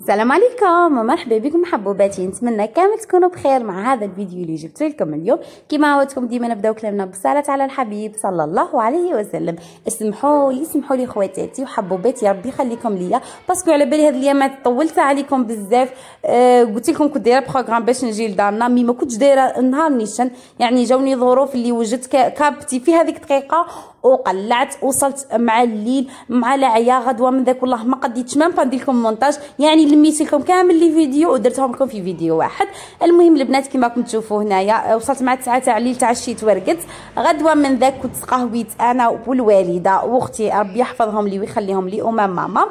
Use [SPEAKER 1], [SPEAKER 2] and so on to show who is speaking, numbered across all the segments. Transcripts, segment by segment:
[SPEAKER 1] السلام عليكم ومرحبا بكم حبوباتي نتمنى كامل تكونوا بخير مع هذا الفيديو اللي جبت لكم اليوم كما عودتكم ديما نبداو كلامنا بالصلاه على الحبيب صلى الله عليه وسلم اسمحوا لي اسمحوا لي خواتاتي وحبوباتي ربي يخليكم ليا باسكو على بالي هاد الايامات طولت عليكم بزاف آه قلت لكم كنت دايره بروغرام باش نجي لدارنا مي ما كنتش دايره نهار نيشان يعني جاوني ظروف اللي وجدت كابتي في هذيك الدقيقه وقلعت وصلت مع الليل مع العيا غدوه من ذاك والله ما قديتش ما ندير لكم مونتاج يعني لميت لكم كامل لي فيديو ودرتهم لكم في فيديو واحد المهم البنات كما راكم تشوفوا هنايا وصلت مع 9 تاع الليل تعشيت ورقت غدوه من ذاك كنت قهويت انا والوالده واختي ربي يحفظهم لي ويخليهم لي امام ماما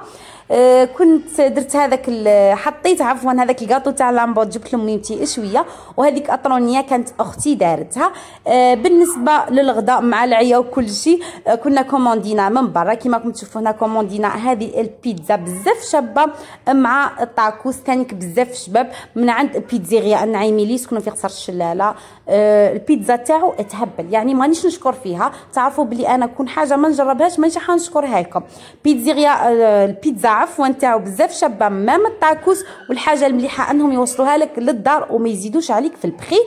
[SPEAKER 1] أه، كنت درت هذاك حطيت عفوا هذاك الكاطو تاع لامبود جبت لميمتي شويه وهذيك اطرونيه كانت اختي دارتها أه، بالنسبه للغداء مع العيا وكل شيء أه، كنا كوموندينا من برا كيما راكم تشوفوا هنا كوموندينا هذه البيتزا بزاف شابه مع الطاكوس كانك بزاف شباب من عند بيتزيريا النعيمي اللي يسكنوا في قصر الشلاله البيتزا تاعو تهبل يعني مانيش نشكر فيها تعرفوا بلي انا كون حاجه ما نجربهاش مانيش حنشكرها لكم بيتزيريا البيتزا العفو نتاعو بزاف شابه مام الطاكوس والحاجه المليحه انهم يوصلوها لك للدار وما يزيدوش عليك في البخي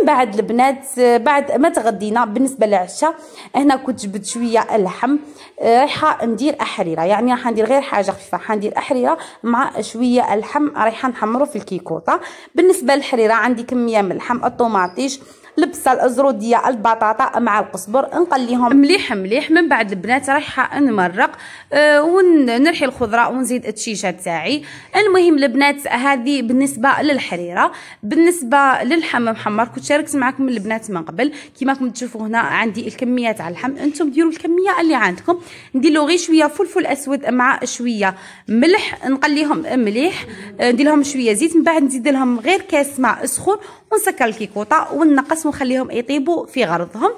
[SPEAKER 1] من بعد البنات بعد ما تغدينا بالنسبه للعشاء هنا كنت جبت شويه اللحم آه، رايحه ندير احريره يعني راح ندير غير حاجه خفيفه حندير احريره مع شويه اللحم رايحه نحمره في الكيكوطه بالنسبه للحريره عندي كميه من اللحم الطوماطيش البصل الزروديه البطاطا مع القزبر نقليهم مليح مليح من بعد البنات رايحه نمرق أه ونرحي الخضره ونزيد التشيشه تاعي المهم البنات هذه بالنسبه للحريره بالنسبه للحم محمر كنت شاركت معكم البنات من قبل كيما راكم تشوفوا هنا عندي الكميه تاع اللحم انتم ديروا الكميه اللي عندكم ندير غير شويه فلفل اسود مع شويه ملح نقليهم مليح آه، ندير لهم شويه زيت من بعد نزيد لهم غير كاس ماء سخون ونسكر الكيكوطه ونقص ونخليهم يطيبوا في غرضهم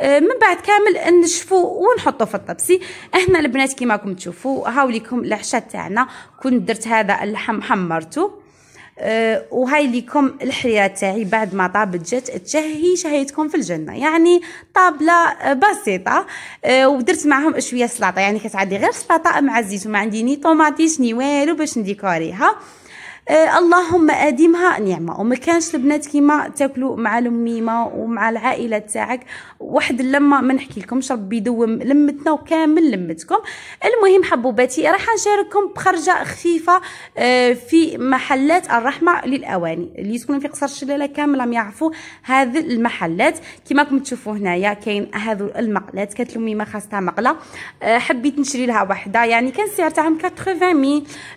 [SPEAKER 1] آه، من بعد كامل نشفوا ونحطوا في الطبسي هنا البنات كيما راكم تشوفوا هاوليكم العشاء تاعنا كنت درت هذا اللحم حمرته أه وهاي ليكم الحريره تاعي بعد ما طابت جات تشهي شهيتكم في الجنه يعني طابله بسيطه أه ودرت معهم شويه سلطه يعني كانت عندي غير سلطه مع الزيت وما عندي ني طوماطيش ني والو باش نديكوريها اللهم اديمها نعمه وما كانش البنات كيما تاكلوا مع الميمه ومع العائله تاعك واحد اللمه ما نحكي لكمش ربي يدوم لمتنا وكامل لمتكم المهم حبوباتي راح نشارككم بخرجه خفيفه في محلات الرحمه للاواني اللي يسكنوا في قصر الشلاله كامل راهم يعرفوا هذه المحلات كيما راكم تشوفوا هنايا كاين هذو المقلات كانت الميمه خاصتها مقله حبيت نشري لها وحده يعني كان السعر تاعهم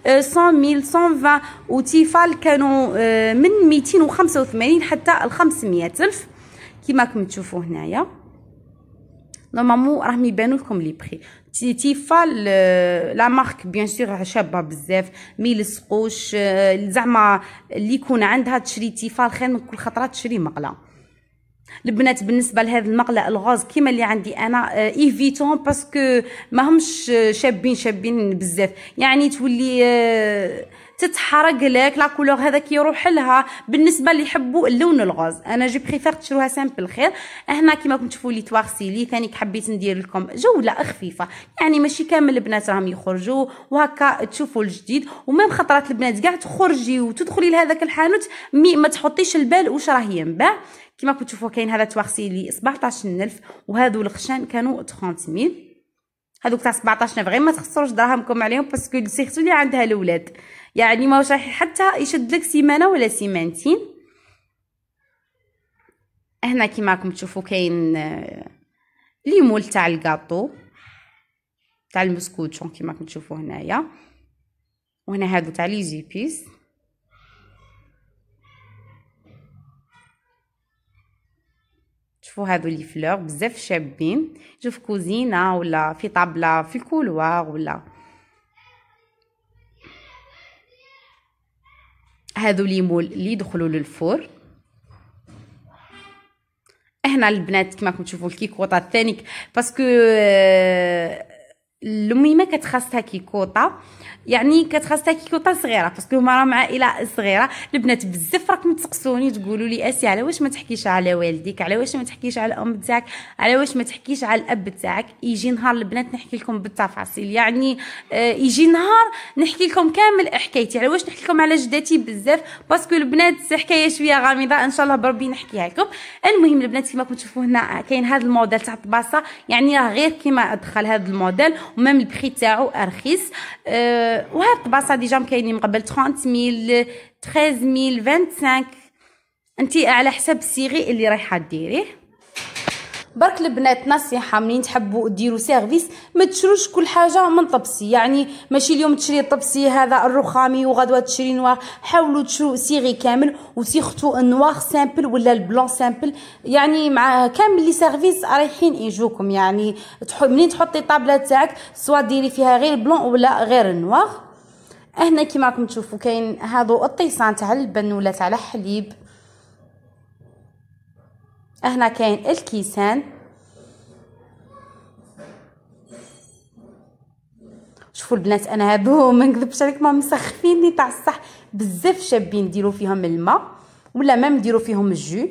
[SPEAKER 1] 80000 100 120 و وتيفال كانوا آه، من 285 حتى ل 500 الف كما راكم تشوفوا هنايا نورمالمون راهم يبانوا لكم لي بري تيفال آه، لا مارك بيان سور شابه بزاف مي لصقوش آه، زعما اللي يكون عندها تشري تيفال خير من كل خطره تشري مقله البنات بالنسبه لهذا المقله الغاز كيما اللي عندي انا ايفيتون باسكو ماهمش شابين شابين بزاف يعني تولي تتحرق لك لا كولور هذا كيروح لها بالنسبه اللي يحبوا اللون الغاز انا جي بريفير تشروها سامبل خير هنا كيما كنتوا تشوفوا لي توارسيلي ثاني حبيت ندير لكم جوله خفيفه يعني ماشي كامل البنات راهم يخرجوا وهكا تشوفوا الجديد وميم خطرات البنات كاع تخرجي وتدخلي لهذاك الحانوت ما تحطيش البال واش راه ينباع كيما كنتوا تشوفوا كاين هذا توارسيلي 17000 وهذو الخشان كانوا 30000 هذوك تاع 17 غير ما تخسروش دراهمكم عليهم باسكو سيرتو اللي عندها الاولاد يعني ما راح حتى يشد لك سيمانه ولا سيمانتين هنا كيما راكم تشوفوا كاين آه، ليمول تاع الكاطو تاع المسكوتشون كيما راكم تشوفوا هنايا وهنا هادو تاع لي زيبيس شوفوا هادو لي فلور بزاف شابين شوف كوزينه ولا في طابله في الكولوار ولا هادو ليمول لي يدخلوا للفور هنا البنات كما راكم تشوفوا الكيكوطه الثاني باسكو آه، الميمه كتخاصها كيكوطه يعني كتخاصها كيكوطه صغيره باسكو هما راهم عائله صغيره البنات بزاف راكم تسقسوني تقولوا لي اسي على واش ما تحكيش على والديك على واش ما تحكيش على الام تاعك على واش ما تحكيش على الاب تاعك يجي نهار البنات نحكي لكم بالتفاصيل يعني آه يجي نهار نحكي لكم كامل حكايتي على واش نحكي لكم على جداتي بزاف باسكو البنات حكايه شويه غامضه ان شاء الله بربي نحكيها لكم المهم البنات كما كتشوفوا هنا كاين هذا الموديل تاع الطباسه يعني راه غير كيما دخل هذا الموديل ومام البخي تاعو ارخيص أه وهاد الطباسه ديجا مكاينين من قبل 30000 13000 25 انت على حسب الصيغي اللي رايحه ديريه برك البنات نصيحه منين تحبوا ديروا سيرفيس ما تشروش كل حاجه من طبسي يعني ماشي اليوم تشري طبسي هذا الرخامي وغدوه تشري نوار حاولوا تشرو سيغي كامل وسيختو النوار سامبل ولا البلون سامبل يعني مع كامل لي سيرفيس رايحين يجوكم يعني منين تحطي الطابله تاعك سوا ديري فيها غير بلون ولا غير النوار هنا كيما راكم تشوفوا كاين هادو الطيسان تاع اللبن ولا تاع الحليب هنا كاين الكيسان شوفوا البنات انا هادو ما نكذبش ما مسخفين مسخفيني تاع الصح بزاف شابين نديرو فيهم الماء ولا ما نديروا فيهم الجو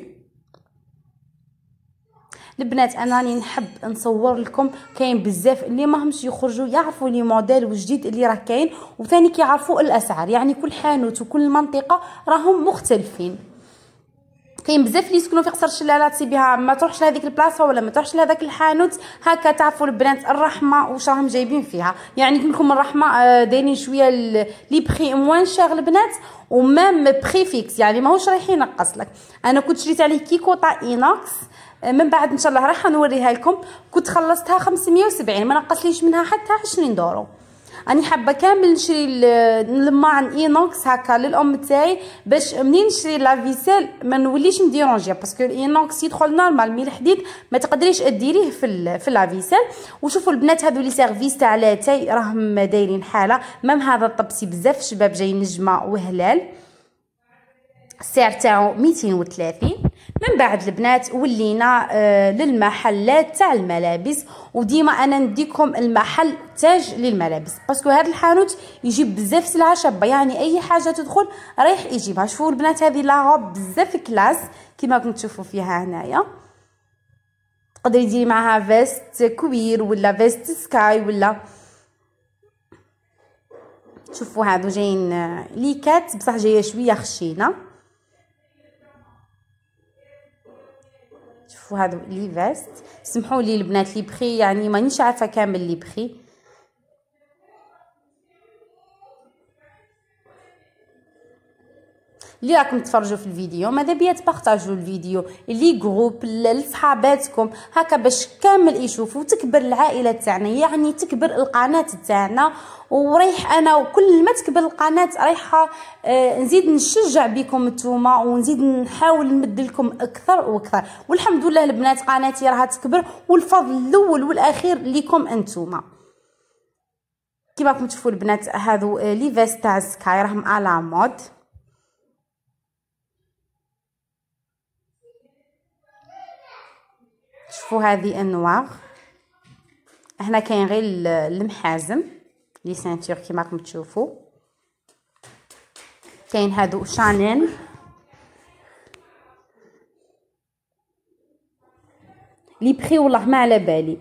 [SPEAKER 1] البنات انا راني نحب نصور لكم كاين بزاف اللي ماهمش يخرجوا يعرفوا لي موديل وجديد اللي راه كاين وثاني كيعرفوا الاسعار يعني كل حانوت وكل منطقه راهم مختلفين كاين بزاف اللي يسكنوا في قصر الشلاله تسيبيها ما تروحش لهذيك البلاصه ولا ما تروحش لهذاك الحانوت هكا تعرفوا البنات الرحمه واش راهم جايبين فيها يعني لكم الرحمه آه، دايرين شويه لي بخي موان شير البنات ومام بريفيكس يعني ماهوش رايح ينقص لك انا كنت شريت عليه كيكوطا طا اينوكس آه، من بعد ان شاء الله راح نوريها لكم كنت خلصتها 570 ما نقصليش منها حتى 20 دورو راني حابه كامل نشري عن اينوكس هكا للام تاعي باش منين نشري لا فيسيل ما نوليش نديرونجي باسكو الاينوكس يدخل نورمال مي الحديد ما تقدريش ديريه في في لا فيسيل وشوفوا البنات هذو لي سيرفيس تاع لاتاي راهم دايرين حاله مام هذا الطبسي بزاف شباب جاي نجمه وهلال السعر تاعو 230 من بعد البنات ولينا آه للمحلات تاع الملابس وديما انا نديكم المحل تاج للملابس باسكو هذا الحانوت يجيب بزاف سلعه شابه يعني اي حاجه تدخل رايح يجيبها شوفوا البنات هذه لاغوب بزاف كلاس كما راكم تشوفوا فيها هنايا تقدري ديري معها فيست كوير ولا فيست سكاي ولا شوفوا هادو جايين آه، ليكات بصح جايه شويه خشينه شوفوا هذا لي فيست سمحوا لي البنات لي بخي يعني مانيش عارفه كامل لي بخي اللي راكم تفرجوا في الفيديو ماذا بيا تبارطاجوا الفيديو لي جروب لصحاباتكم هكا باش كامل يشوفوا تكبر العائله تاعنا يعني تكبر القناه تاعنا وريح انا وكل ما تكبر القناه رايحه آه نزيد نشجع بكم نتوما ونزيد نحاول نمد لكم اكثر واكثر والحمد لله البنات قناتي راها تكبر والفضل الاول والاخير لكم انتوما كيما راكم تشوفوا البنات هذو آه، لي فيست تاع سكاي راهم على مود نحفو هذه انواغ هنا كاين غير المحازم لي سانتور كيما راكم تشوفوا كاين هادو شانيل لي بخي والله ما على بالي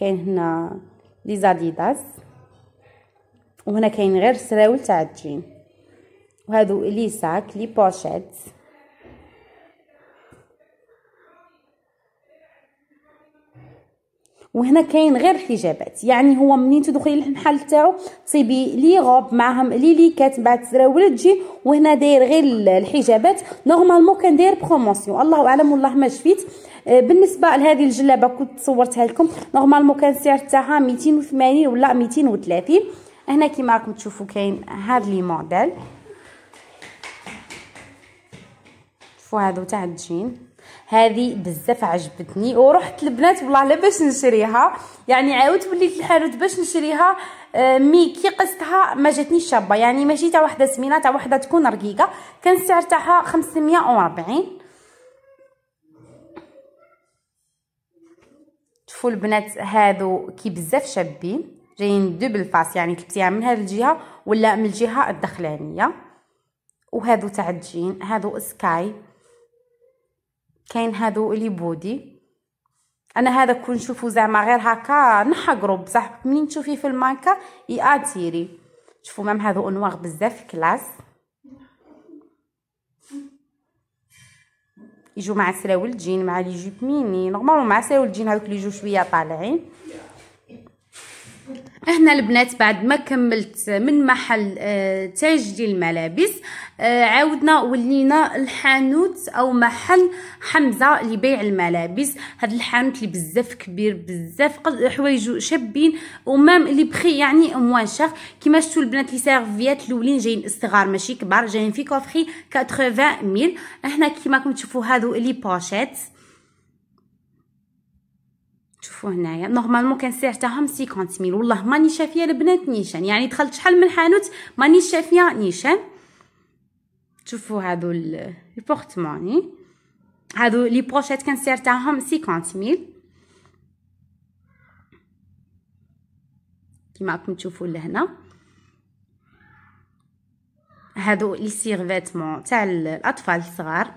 [SPEAKER 1] كاين هنا لي زاديداس وهنا كاين غير سراول تاع الجين وهادو لي ساك لي بوشيت وهنا كاين غير الحجابات يعني هو منين تدخلي للمحل تاعو تصيبي لي غوب معاهم لي ليكات من بعد تراول تجي وهنا داير غير الحجابات نورمالمون داير بروموسيون الله اعلم والله ما شفيت آه، بالنسبه لهذه الجلابه كنت صورتها لكم نورمالمون كان السعر تاعها 280 ولا 230 هنا كيما راكم تشوفوا كاين هاد لي موديل شوفوا هادو تاع الجين هذه بزاف عجبتني ورحت لبنات والله لا باش نشريها يعني عاودت وليت الحانوت باش نشريها آه، مي كي قستها ما جاتنيش شابه يعني ماشي تاع وحده سمينه تاع وحده تكون رقيقه كان السعر تاعها 540 شوفوا البنات هادو كي بزاف شابين جايين دوبل فاس يعني تلبسيها من هاد الجهه ولا من الجهه الدخلانيه وهادو تاع الجين هادو سكاي كاين هادو لي بودي انا هذا كون نشوفو زعما غير هكا نحقرو بصح منين تشوفيه في المانكا ياتيري شوفو مام هادو انواغ بزاف كلاس يجو مع سراول الجين مع لي جوب ميني نورمالمون مع سراول الجين هادوك لي جو شويه طالعين هنا البنات بعد ما كملت من محل آه، تاجيل الملابس آه، عاودنا ولينا الحانوت او محل حمزه لبيع الملابس هذا الحانوت اللي بزاف كبير بزاف حوايج شابين ومام لي بخي يعني موان شاف كيما شفتوا البنات لي سيرفيات الاولين جايين صغار ماشي كبار جايين في كوفخي 80 ميل هنا كيما راكم تشوفوا هادو لي بوشيت شوفوا هنايا نورمالمون كان سعرتهم 50000 والله ماني شافيه البنات نيشان يعني دخلت شحال من حانوت ماني شافيه نيشان شوفوا هادو لي بورتموني هادو لي بوشيت كان سعر تاعهم 50000 كيما راكم تشوفوا لهنا هادو لي سيرفيتمون تاع الاطفال الصغار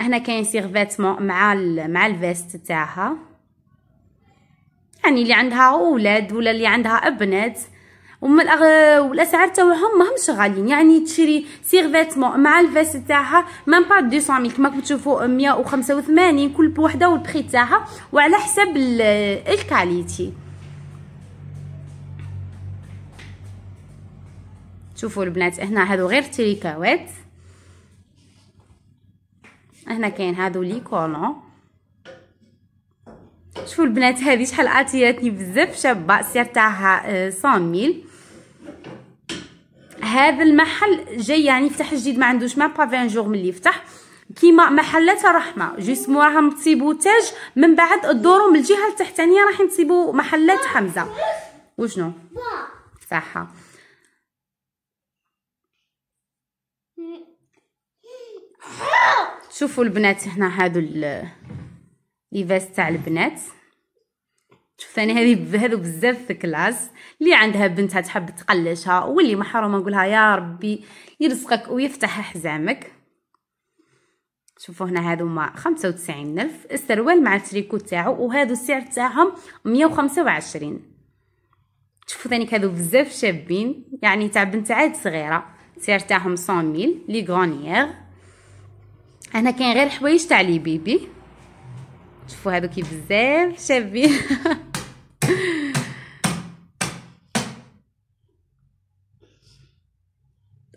[SPEAKER 1] هنا كاين سيرفيتمون مع مع الفيست تاعها يعني اللي عندها اولاد ولا اللي عندها ابنات وما الأغ... والاسعار تاعهم ماهمش غاليين يعني تشري سيغ فيتمون مع الفيس تاعها مام با 200 كيما راكم تشوفوا 185 كل بوحده والبري تاعها وعلى حسب ال... الكاليتي شوفوا البنات هنا هادو غير تريكاوات هنا كاين هادو لي كولون شوفوا البنات هذه شحال عطياتني بزاف شابه السعر تاعها 100 آه، ميل هذا المحل جاي يعني يفتح جديد ما عندوش ما با 20 من ملي يفتح كيما محلات الرحمه جوست موراهم نصيبو تاج من بعد الدور من الجهه التحتانيه راح نصيبو محلات حمزه وشنو صحه شوفوا البنات هنا هادو لي فاس تاع البنات ثاني يعني هذه هذو بزاف فيك العز اللي عندها بنتها تحب تقلشها واللي محرومه نقولها يا ربي يرزقك ويفتح حزامك شوفوا هنا هذو مع 95 الف السروال مع التريكو تاعو وهذو السعر تاعهم 125 شوفوا ثاني هذو بزاف شابين يعني تاع بنت عاد صغيره السعر تاعهم 100000 ميل لي غونيير هنا كاين غير حوايج تاع لي بيبي شوفوا هذو كي بزاف شابين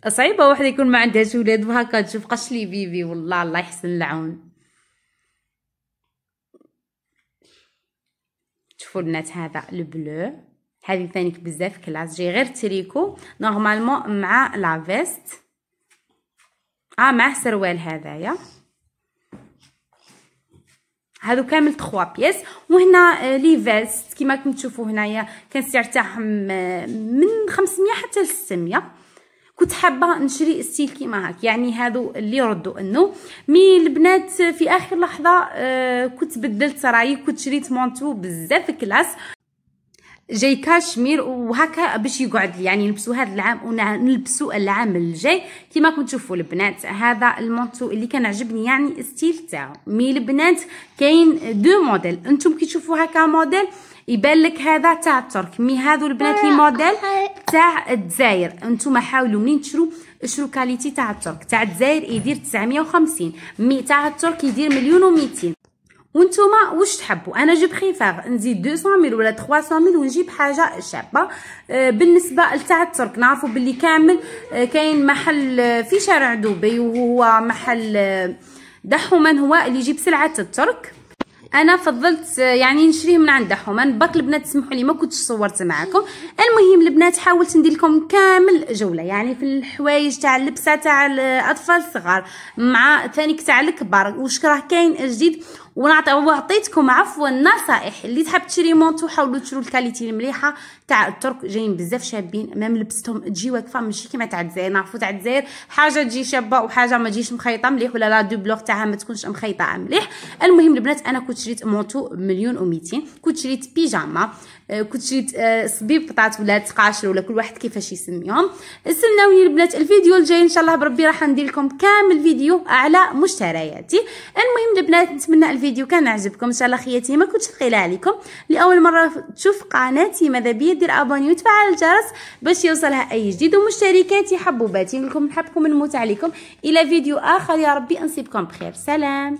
[SPEAKER 1] صعيبه واحدة يكون ما عندهاش ولاد وهكا تشوف قش لي بيبي والله الله يحسن العون شوفوا البنات هذا البلو هذه ثاني بزاف كلاس جاي غير تريكو نورمالمون مع لافيست اه مع سروال هذايا هادو كامل 3 بياس وهنا آه، لي فيست كيما كنتشوفوا هنايا كان السعر تاعهم آه، من 500 حتى ل 600 كنت حابه نشري ستيل كيما هاك يعني هادو اللي ردوا انه مي البنات في اخر لحظه آه كنت بدلت رايي كنت شريت مونتو بزاف كلاس جاي كاشمير وهكا باش يقعد يعني نلبسو هذا العام ونلبسو العام الجاي كيما راكم تشوفوا البنات هذا المونتو اللي كان عجبني يعني ستيل تاعو مي البنات كاين دو موديل انتم كي تشوفوا هكا موديل يبان لك هذا تاع الترك مي هادو البنات لي موديل تاع الجزائر انتم حاولوا منين تشرو اشرو كاليتي تاع الترك تاع الجزائر يدير 950 مي تاع الترك يدير مليون و200 وانتم واش تحبوا انا جو بريفير نزيد 200 ميل ولا 300 ميل ونجيب حاجه شابه آه، بالنسبه لتاع الترك نعرفوا باللي كامل آه، كاين محل آه، في شارع دبي وهو محل دحومن هو اللي يجيب سلعه الترك انا فضلت يعني نشريه من عند حوما باك البنات سمحوا لي ما كنتش صورت معاكم المهم البنات حاولت ندير لكم كامل جوله يعني في الحوايج تاع اللبسه تاع الاطفال الصغار مع ثاني تاع الكبار واش راه كاين جديد وعطيتكم عفوا نصائح اللي تحب تشري مونتو حاولوا تشرو الكاليتي المليحه تاع الترك جايين بزاف شابين مام لبستهم تجي واقفه ماشي كيما تاع الجزائر نعرفوا تاع الجزائر حاجه تجي شابه وحاجه ما تجيش مخيطه مليح ولا لا دوبلوغ تاعها ما تكونش مخيطه مليح المهم البنات انا كنت شريت مونتو مليون و200 كنت شريت بيجاما آه، كنت شريت آه، صبيب قطعات ولا تقاشر ولا كل واحد كيفاش يسميهم استناوني البنات الفيديو الجاي ان شاء الله بربي راح ندير لكم كامل فيديو على مشترياتي المهم البنات نتمنى الفيديو كان عجبكم ان شاء الله خياتي ما كنتش ثقيله عليكم لاول مره تشوف قناتي ماذا بيا دير ابوني وتفعل الجرس باش يوصلها اي جديد ومشتركاتي حبوباتي نقول لكم نحبكم ونموت عليكم الى فيديو اخر يا ربي انصبكم بخير سلام